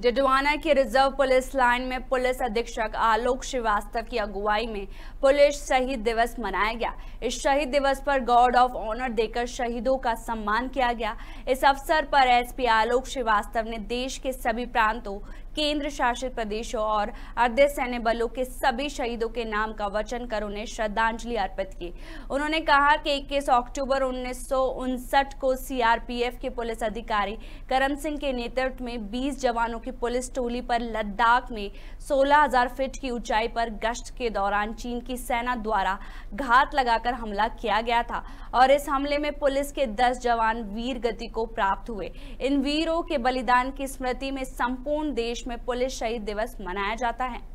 डिडवाना के reserve police line में police अधीक्षक आलोक श्रीवास्तव की अगुवाई में पुलिस शहीद दिवस मनाया गया इस शहीद दिवस पर गार्ड ऑफ ऑनर देकर शहीदों का सम्मान किया गया इस अवसर पर एसपी आलोक श्रीवास्तव ने देश के सभी प्रांतों केंद्र शासित प्रदेशों और अर्ध सैन्य बलों के सभी शहीदों के नाम का वचन कर उन्हें श्रद्धांजलि अर्पित की उन्होंने कहा कि इक्कीस अक्टूबर उन्नीस को सीआरपीएफ के पुलिस अधिकारी करम सिंह के नेतृत्व में बीस जवानों की पुलिस टोली पर लद्दाख में 16,000 फीट की ऊंचाई पर गश्त के दौरान चीन की सेना द्वारा घात लगाकर हमला किया गया था और इस हमले में पुलिस के 10 जवान वीर गति को प्राप्त हुए इन वीरों के बलिदान की स्मृति में संपूर्ण देश में पुलिस शहीद दिवस मनाया जाता है